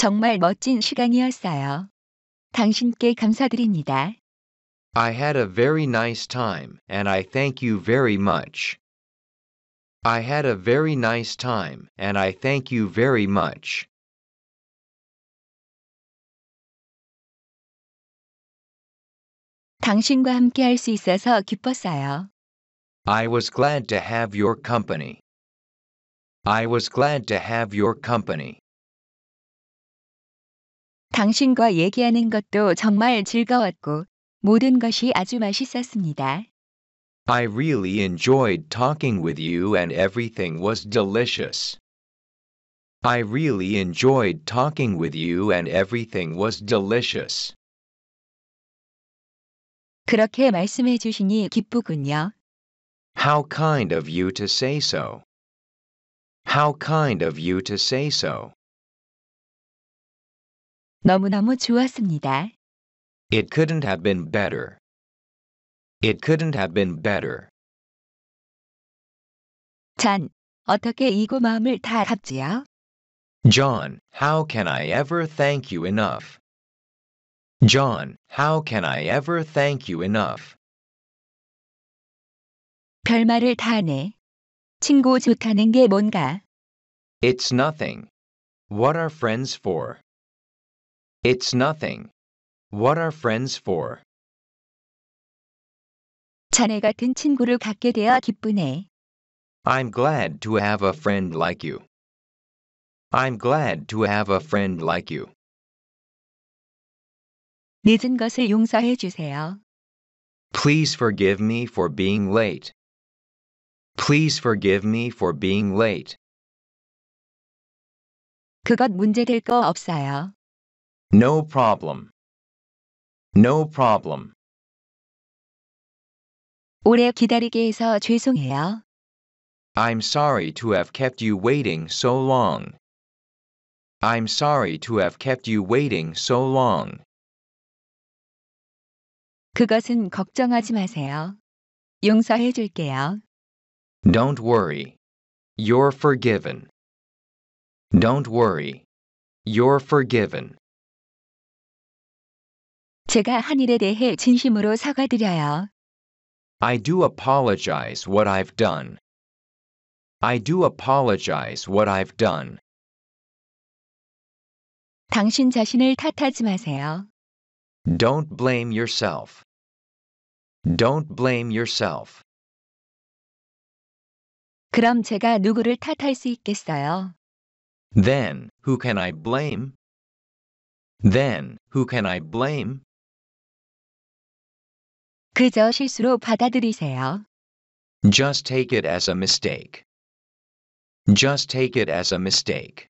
정말 멋진 시간이었어요. 당신께 감사드립니다. I had a very nice time, and I thank you very much. I had a very nice time, and I thank you very much. I was glad to have your company. I was glad to have your company. 당신과 얘기하는 것도 정말 즐거웠고 모든 것이 아주 맛있었습니다. I really enjoyed talking with you and everything was delicious. I really enjoyed talking with you and everything was delicious. 그렇게 말씀해 주시니 기쁘군요. How kind of you to say so. How kind of you to say so. 너무너무 좋았습니다. It couldn't have been better. It couldn't have been better. 전 어떻게 이 고마움을 다갚지요 John, how can I ever thank you enough? John, how can I ever thank you enough? 별말을 다하네. 친구 좋다는 게 뭔가? It's nothing. What are friends for? It's nothing. What are friends for? 자네 같은 친구를 갖게 되어 기쁘네. I'm glad to have a friend like you. I'm glad to have a friend like you. 늦은 것을 용서해 주세요. Please forgive me for being late. Please forgive me for being late. 그것 문제될 거 없어요. No problem. No problem. 오래 기다리게 해서 죄송해요. I'm sorry to have kept you waiting so long. I'm sorry to have kept you waiting so long. 그것은 걱정하지 마세요. 용서해 줄게요. Don't worry. You're forgiven. Don't worry. You're forgiven. 제가 한 일에 대해 진심으로 사과드려요. I do apologize what I've done. I do apologize what I've done. 당신 자신을 탓하지 마세요. Don't blame yourself. Don't blame yourself. 그럼 제가 누구를 탓할 수 있겠어요? Then, who can I blame? Then, who can I blame? 그저 실수로 받아들이세요. Just take it as a mistake. Just take it as a mistake.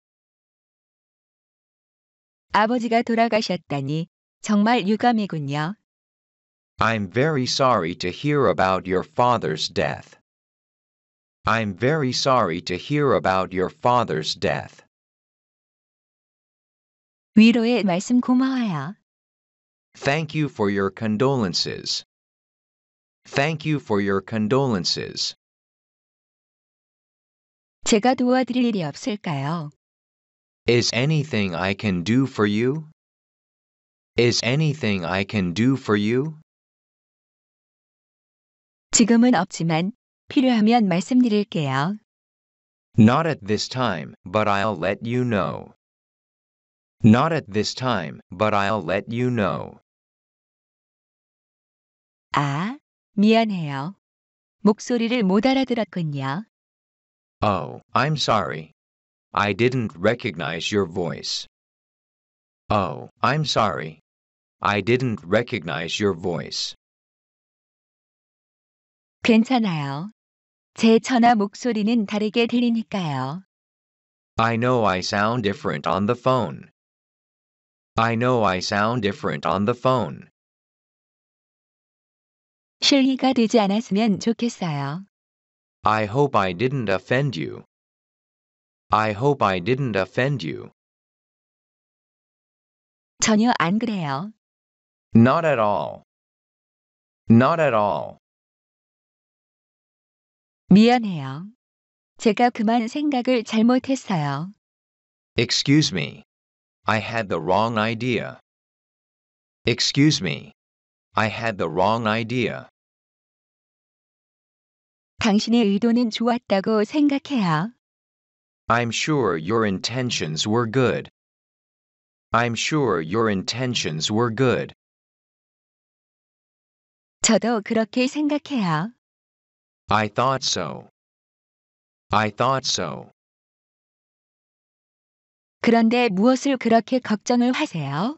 아버지가 돌아가셨다니 정말 유감이군요. I'm very sorry to hear about your father's death. I'm very sorry to hear about your father's death. 위로의 말씀 고마워요. Thank you for your condolences. Thank you for your condolences. 제가 도와드릴 일이 없을까요? Is anything I can do for you? Is anything I can do for you? 지금은 없지만 필요하면 말씀드릴게요. Not at this time, but I'll let you know. Not at this time, but I'll let you know. 미안해요. 목소리를 못 알아들었군요. Oh, I'm sorry. I didn't recognize your voice. Oh, I'm sorry. I didn't recognize your voice. 괜찮아요. 제 전화 목소리는 다르게 들리니까요. I know I sound different on the phone. I know I sound different on the phone. 실례가 되지 않았으면 좋겠어요. I hope I didn't offend you. I hope I didn't offend you. 전혀 안 그래요. Not at all. Not at all. 미안해요. 제가 그만 생각을 잘못했어요. Excuse me. I had the wrong idea. Excuse me. I had the wrong idea. 당신의 의도는 좋았다고 생각해요. I'm sure your intentions were good. I'm sure your intentions were good. 저도 그렇게 생각해요. I thought so. I thought so. 그런데 무엇을 그렇게 걱정을 하세요?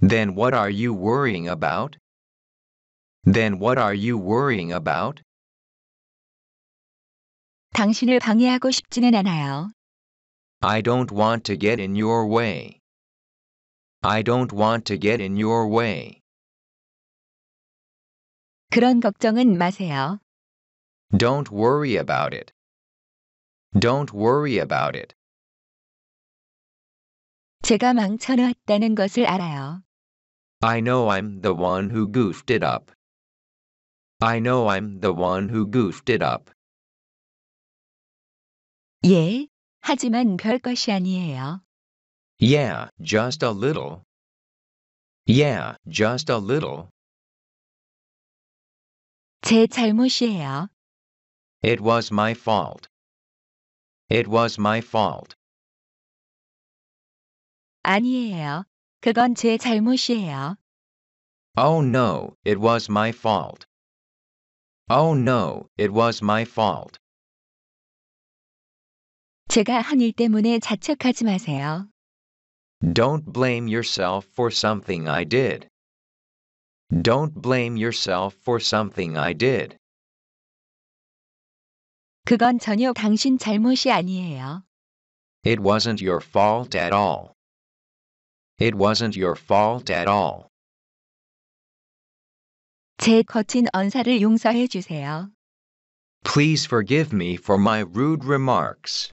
Then what are you worrying about? Then what are you worrying about? 당신을 방해하고 싶지는 않아요. I don't want to get in your way. I don't want to get in your way. 그런 걱정은 마세요. Don't worry about it. Don't worry about it. 제가 망쳐놨다는 것을 알아요. I know I'm the one who goofed it up. I know I'm the one who goofed it up. 예, 하지만 별 것이 아니에요. Yeah, just a little. Yeah, just a little. 제 잘못이에요. It was my fault. It was my fault. 아니에요. 그건 제 잘못이에요. Oh no, it was my fault. Oh no, it was my fault. 제가 일 때문에 자책하지 마세요. Don't blame yourself for something I did. Don't blame yourself for something I did. 그건 전혀 당신 잘못이 아니에요. It wasn't your fault at all. It wasn't your fault at all. 제 거친 언사를 용서해 주세요. Please forgive me for my rude remarks.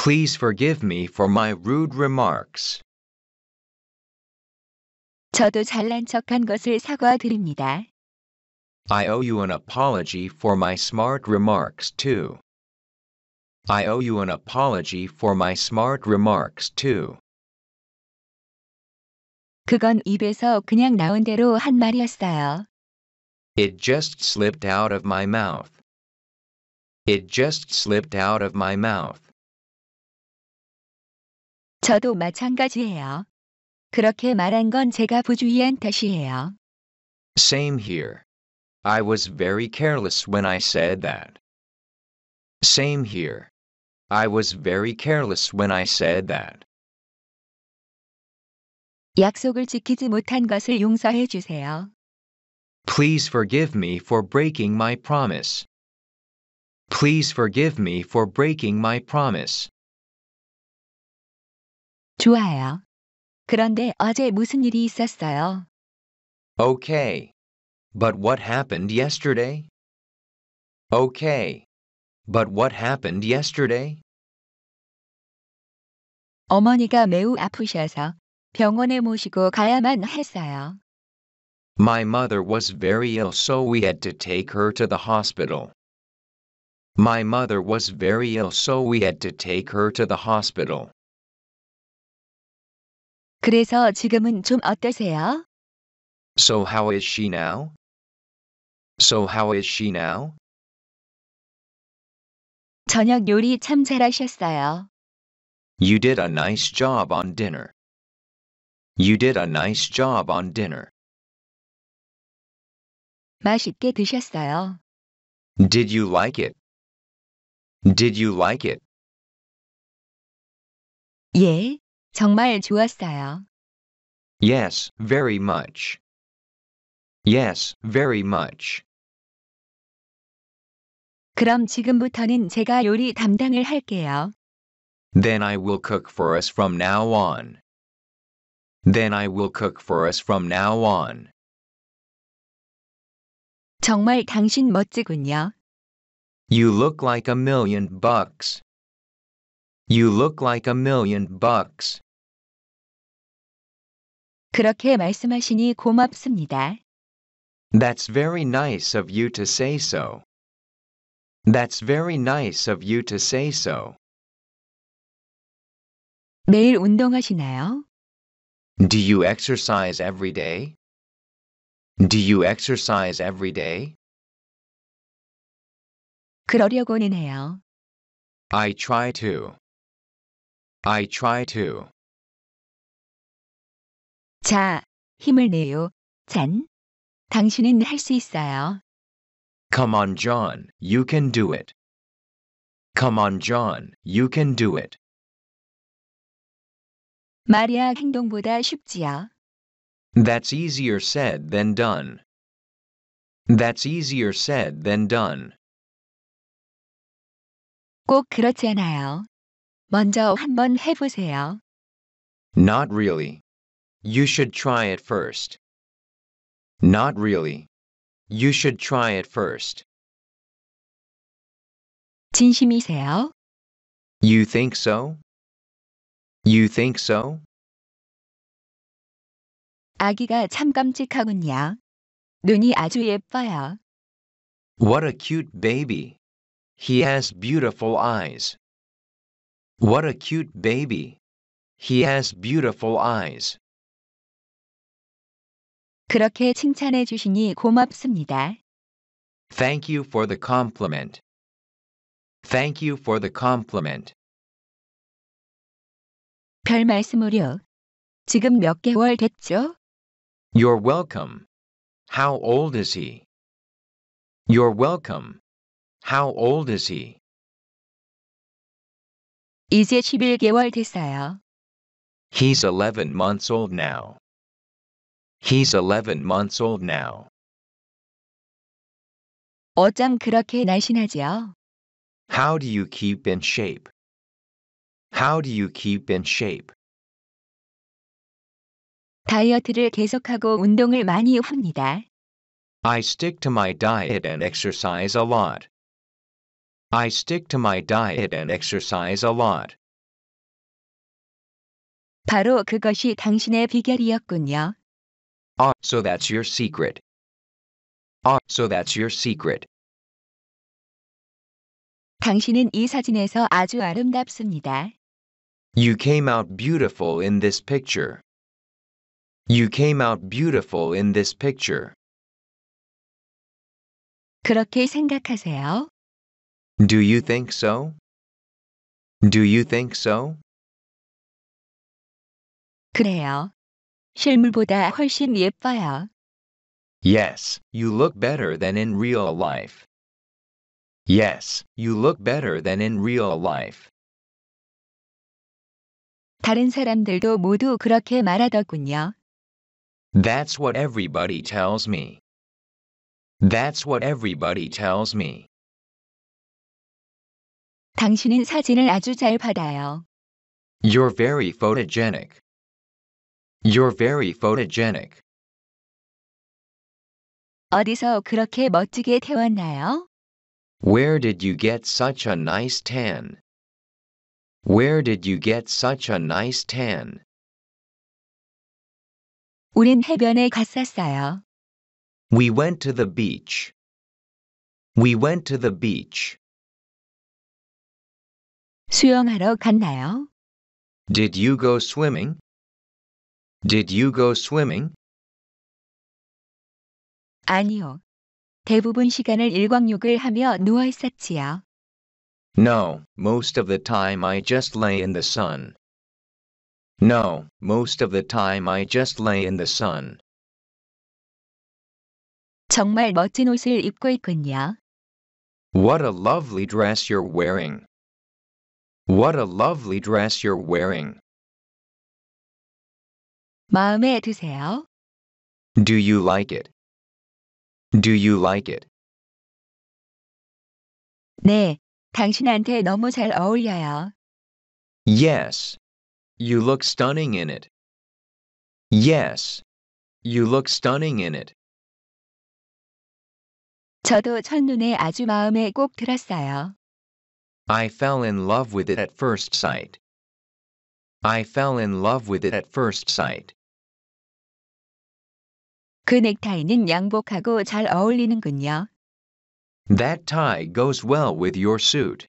Please forgive me for my rude remarks. 저도 잘난 척한 것을 사과드립니다. I owe you an apology for my smart remarks too. I owe you an apology for my smart remarks too. 그건 입에서 그냥 나온 대로 한 말이었어요. It just slipped out of my mouth. It just slipped out of my mouth. 저도 마찬가지예요. 그렇게 말한 건 제가 부주의한 탓이에요. Same here. I was very careless when I said that. Same here. I was very careless when I said that. 약속을 지키지 못한 것을 용서해 주세요. Please forgive me for breaking my promise. Please forgive me for breaking my promise. 좋아요. 그런데 어제 무슨 일이 있었어요? Okay. But what happened yesterday? Okay. But what happened yesterday? 어머니가 매우 아프셔서 병원에 모시고 가야만 했어요. My mother was very ill, so we had to take her to the hospital. My mother was very ill, so we had to take her to the hospital. 그래서 지금은 좀 어떠세요? So how is she now? So how is she now? 저녁 요리 참 잘하셨어요. You did a nice job on dinner. You did a nice job on dinner. 맛있게 드셨어요. Did you like it? Did you like it? 예, 정말 좋았어요. Yes, very much. Yes, very much. 그럼 지금부터는 제가 요리 담당을 할게요. Then I will cook for us from now on. Then I will cook for us from now on. 정말 당신 멋지군요. You look like a million bucks. You look like a million bucks. 그렇게 말씀하시니 고맙습니다. That's very nice of you to say so. That's very nice of you to say so. 매일 운동하시나요? Do you exercise every day? Do you exercise every day? 그러려고는 해요. I try to. I try to. 자, 힘을 내요. 잔. 당신은 할 수 있어요. Come on, John, you can do it. Come on, John, you can do it. 말이야 행동보다 쉽지야. That's easier said than done. That's easier said than done. 꼭 그렇지 않아요. 먼저 한번 해보세요. Not really. You should try it first. Not really. You should try it first. 진심이세요? You think so? You think so? 아기가 참 깜찍하군요. 눈이 아주 예뻐요. What a cute baby. He has beautiful eyes. What a cute baby. He has beautiful eyes. 그렇게 칭찬해 주시니 고맙습니다. Thank you for the compliment. Thank you for the compliment. 별 말씀을요. 지금 몇 개월 됐죠? You're welcome. How old is he? You're welcome. How old is he? 이제 11개월 됐어요. He's 11 months old now. He's 11 months old now. 어쩜 그렇게 날씬하지요? How do you keep in shape? How do you keep in shape? 다이어트를 계속하고 운동을 많이 합니다. I stick to my diet and exercise a lot. I stick to my diet and exercise a lot. 바로 그것이 당신의 비결이었군요. Ah, so that's your secret. Ah, so that's your secret. 당신은 이 사진에서 아주 아름답습니다. You came out beautiful in this picture. You came out beautiful in this picture. 그렇게 생각하세요? Do you think so? Do you think so? 그래요. 실물보다 훨씬 예뻐요. Yes, you look better than in real life. Yes, you look better than in real life. 다른 사람들도 모두 그렇게 말하더군요. That's what everybody tells me. That's what everybody tells me. 당신은 사진을 아주 잘 받아요. You're very photogenic. You're very photogenic. 어디서 그렇게 멋지게 태웠나요? Where did you get such a nice tan? Where did you get such a nice tan? 우린 해변에 갔었어요. We went to the beach. We went to the beach. 수영하러 갔나요? Did you go swimming? Did you go swimming? 아니요. 대부분 시간을 일광욕을 하며 누워 있었지요. No, most of the time I just lay in the sun. No, most of the time I just lay in the sun. 정말 멋진 옷을 입고 있군요. What a lovely dress you're wearing. What a lovely dress you're wearing. 마음에 드세요? Do you like it? Do you like it? 네, 당신한테 너무 잘 어울려요. Yes. You look stunning in it. Yes. You look stunning in it. 저도 첫눈에 아주 마음에 꼭 들었어요. I fell in love with it at first sight. I fell in love with it at first sight. 그 넥타이는 양복하고 잘 어울리는군요. That tie goes well with your suit.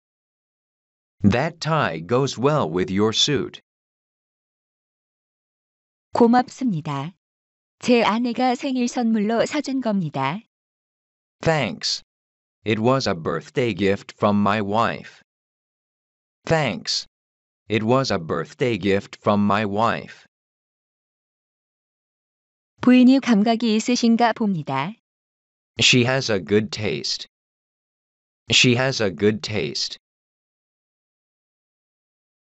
That tie goes well with your suit. 고맙습니다. 제 아내가 생일 선물로 사준 겁니다. Thanks. It was a birthday gift from my wife. Thanks. It was a birthday gift from my wife. 부인이 감각이 있으신가 봅니다. She has a good taste. She has a good taste.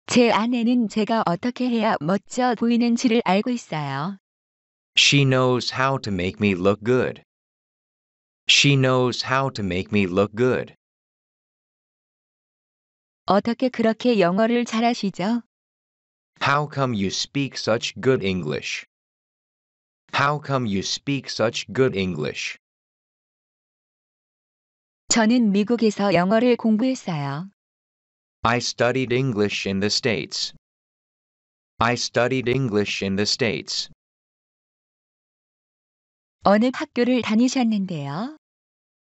제 아내는 제가 어떻게 해야 멋져 보이는지를 알고 있어요. She knows how to make me look good. She knows how to make me look good. 어떻게 그렇게 영어를 잘하시죠? How come you speak such good English? How come you speak such good English? 저는 미국에서 영어를 공부했어요. I studied English in the States. I studied English in the States. 어느 학교를 다니셨는데요?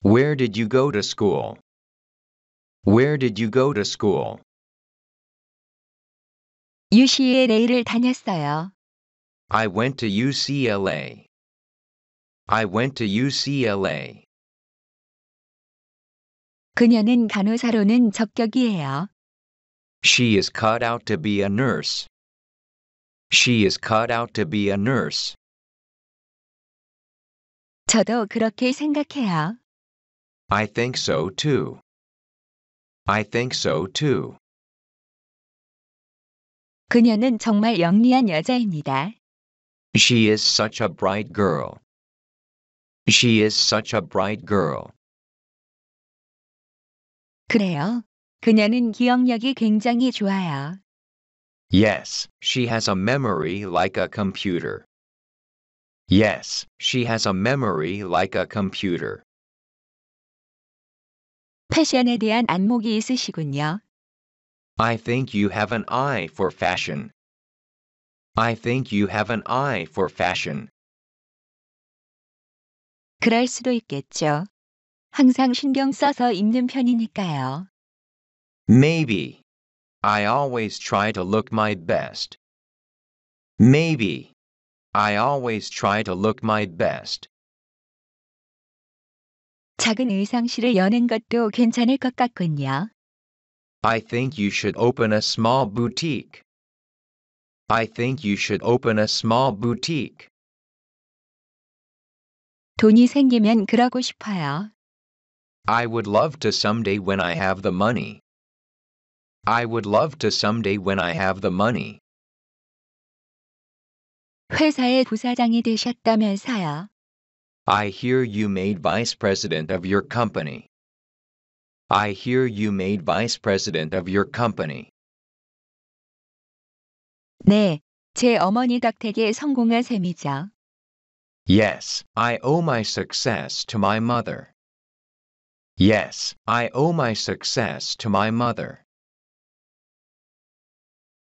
Where did you go to school? Where did you go to school? UCLA를 다녔어요. I went to UCLA. I went to UCLA. 그녀는 간호사로는 적격이에요. She is cut out to be a nurse. She is cut out to be a nurse. 저도 그렇게 생각해요. I think so too. I think so too. 그녀는 정말 영리한 여자입니다. She is such a bright girl. She is such a bright girl. 그래요. 그녀는 기억력이 굉장히 좋아요. Yes, she has a memory like a computer. Yes, she has a memory like a computer. 패션에 대한 안목이 있으시군요. I think you have an eye for fashion. I think you have an eye for fashion. 그럴 수도 있겠죠. 항상 신경 써서 입는 편이니까요. Maybe. I always try to look my best. Maybe. I always try to look my best. 작은 의상실을 여는 것도 괜찮을 것 같군요. I think you should open a small boutique. I think you should open a small boutique. 돈이 생기면 그러고 싶어요. I would love to someday when I have the money. I would love to someday when I have the money. 회사의 부사장이 되셨다면서요. I hear you made vice president of your company. I hear you made vice president of your company. 네, 제 어머니 덕택에 성공한 셈이죠. Yes, I owe my success to my mother. Yes, I owe my success to my mother.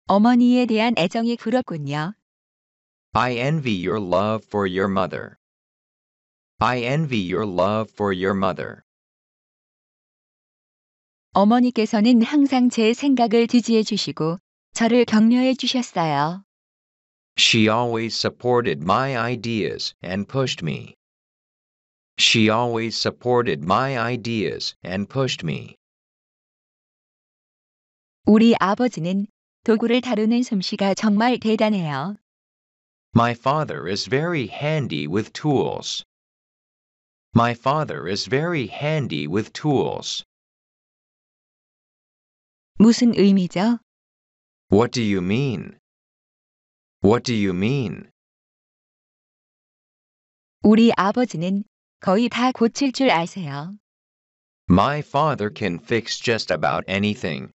어머니에 대한 애정이 부럽군요. I envy your love for your mother. I envy your love for your mother. 어머니께서는 항상 제 생각을 지지해 주시고 저를 격려해 주셨어요. She always supported my ideas and pushed me. She always supported my ideas and pushed me. 우리 아버지는 도구를 다루는 솜씨가 정말 대단해요. My father is very handy with tools. My father is very handy with tools. 무슨 의미죠? What do you mean? What do you mean? 우리 아버지는 거의 다 고칠 줄 아세요. My father can fix just about anything.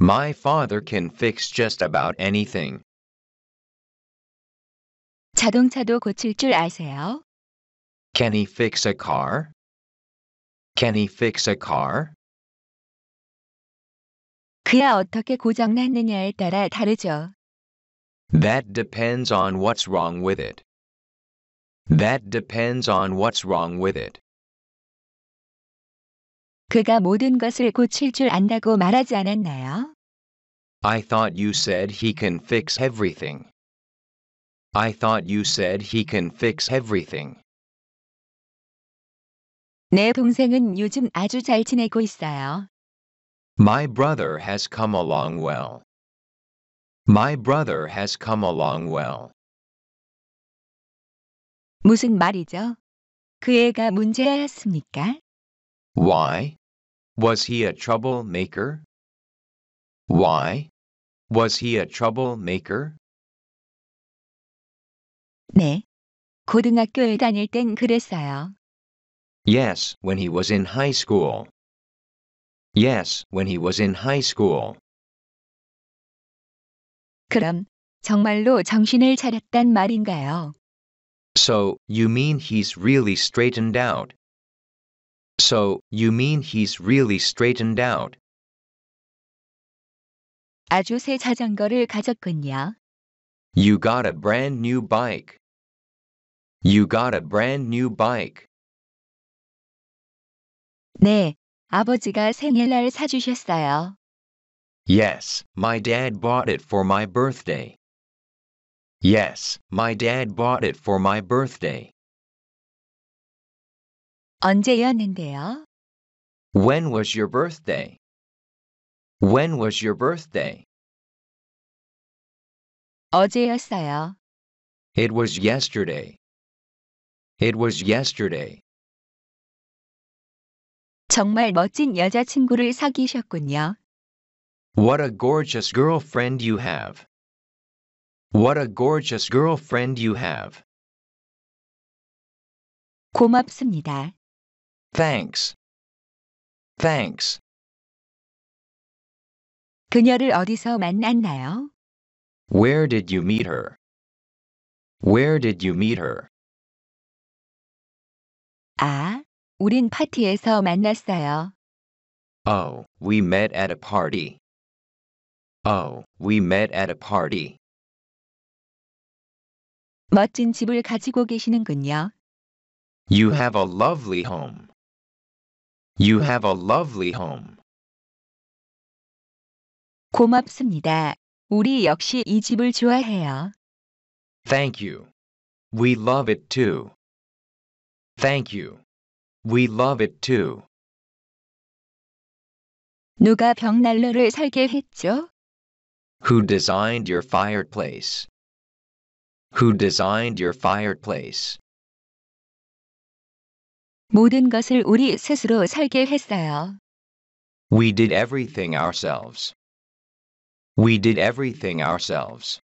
My father can fix just about anything. 자동차도 고칠 줄 아세요? Can he fix a car? Can he fix a car? 그야 어떻게 고장 났느냐에 따라 다르죠. That depends on what's wrong with it. That depends on what's wrong with it. 그가 모든 것을 고칠 줄 안다고 말하지 않았나요? I thought you said he can fix everything. I thought you said he can fix everything. 내 동생은 요즘 아주 잘 지내고 있어요. My brother has come along well. My brother has come along well. 무슨 말이죠? 그 애가 문제였습니까? Why? Was he a troublemaker? Why? Was he a troublemaker? 네. 고등학교에 다닐 땐 그랬어요. Yes, when he was in high school. Yes, when he was in high school. 그럼 정말로 정신을 차렸단 말인가요? So you mean he's really straightened out? So you mean he's really straightened out? 아주 새 자전거를 가졌군요. You got a brand new bike. You got a brand new bike. 네, 아버지가 생일날 사주셨어요. Yes, my dad bought it for my birthday. Yes, my dad bought it for my birthday. 언제였는데요? When was your birthday? When was your birthday? 어제였어요. It was yesterday. It was yesterday. 정말 멋진 여자친구를 사귀셨군요. What a gorgeous girlfriend you have. What a gorgeous girlfriend you have. 고맙습니다. Thanks. Thanks. 그녀를 어디서 만났나요? Where did you meet her? Where did you meet her? 아, 우린 파티에서 만났어요. Oh, we met at a party. Oh, we met at a party. 멋진 집을 가지고 계시는군요. You have a lovely home. You have a lovely home. 고맙습니다. 우리 역시 이 집을 좋아해요. Thank you. We love it too. Thank you. We love it too. 누가 벽난로를 설계했죠? Who designed your fireplace? Who designed your fireplace? 모든 것을 우리 스스로 설계했어요. We did everything ourselves. We did everything ourselves.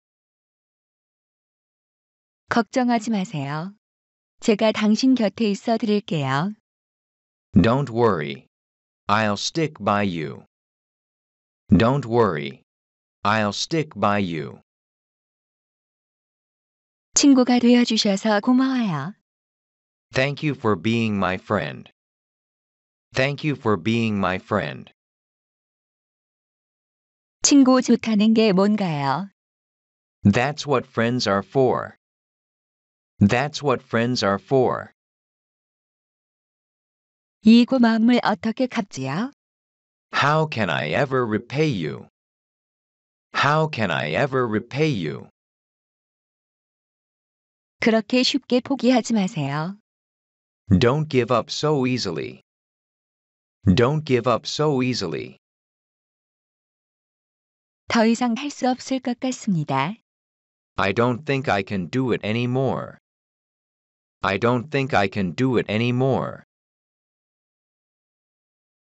걱정하지 마세요. 제가 당신 곁에 있어 드릴게요. Don't worry. I'll stick by you. Don't worry. I'll stick by you. 친구가 되어 주셔서 고마워요. Thank you for being my friend. Thank you for being my friend. 친구 좋다는 게 뭔가요? That's what friends are for. That's what friends are for. 이 고마움을 어떻게 갚지요? How can I ever repay you? How can I ever repay you? 그렇게 쉽게 포기하지 마세요. Don't give up so easily. Don't give up so easily. 더 이상 없을 것 같습니다. I don't think I can do it anymore. I don't think I can do it anymore.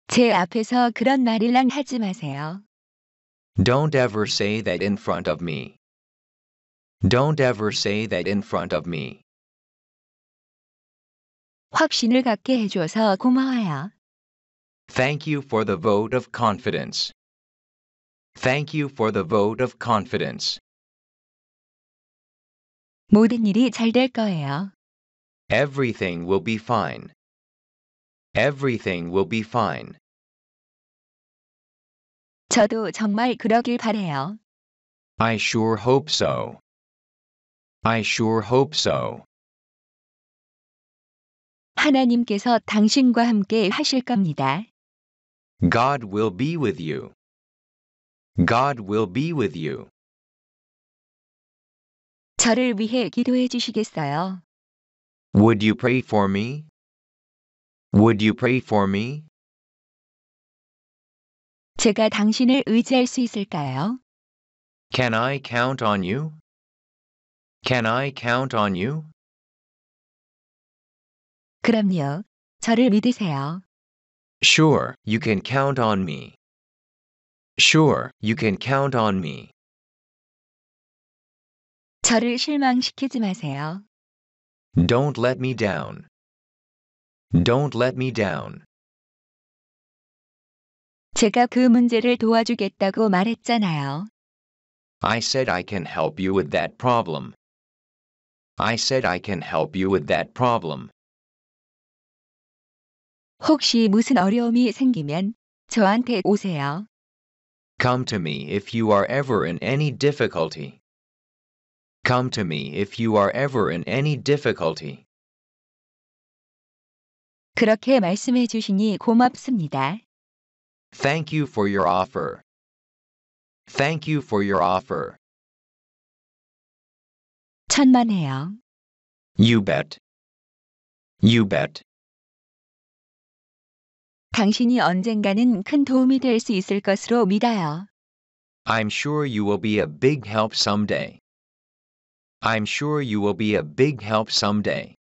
제 앞에서 그런 말이랑 하지 마세요. Don't ever say that in front of me. Don't ever say that in front of me. 확신을 갖게 해줘서 고마워요. Thank you for the vote of confidence. Thank you for the vote of confidence. 모든 일이 잘 될 거예요. Everything will be fine. Everything will be fine. 저도 정말 그러길 바래요. I sure hope so. I sure hope so. 하나님께서 당신과 함께 하실 겁니다. God will be with you. God will be with you. 저를 위해 기도해 주시겠어요? Would you pray for me? Would you pray for me? 제가 당신을 의지할 수 있을까요? Can I count on you? Can I count on you? 그럼요. 저를 믿으세요. Sure, you can count on me. Sure, you can count on me. 저를 실망시키지 마세요. Don't let me down. Don't let me down. 제가 그 문제를 도와주겠다고 말했잖아요. I said I can help you with that problem. I said I can help you with that problem. 혹시 무슨 어려움이 생기면 저한테 오세요. Come to me if you are ever in any difficulty. Come to me if you are ever in any difficulty. 그렇게 말씀해 주시니 고맙습니다. Thank you for your offer. Thank you for your offer. 산만해요. You bet. You bet. 당신이 언젠가는 큰 도움이 될 수 있을 것으로 믿어요. I'm sure you will be a big help someday. I'm sure you will be a big help someday.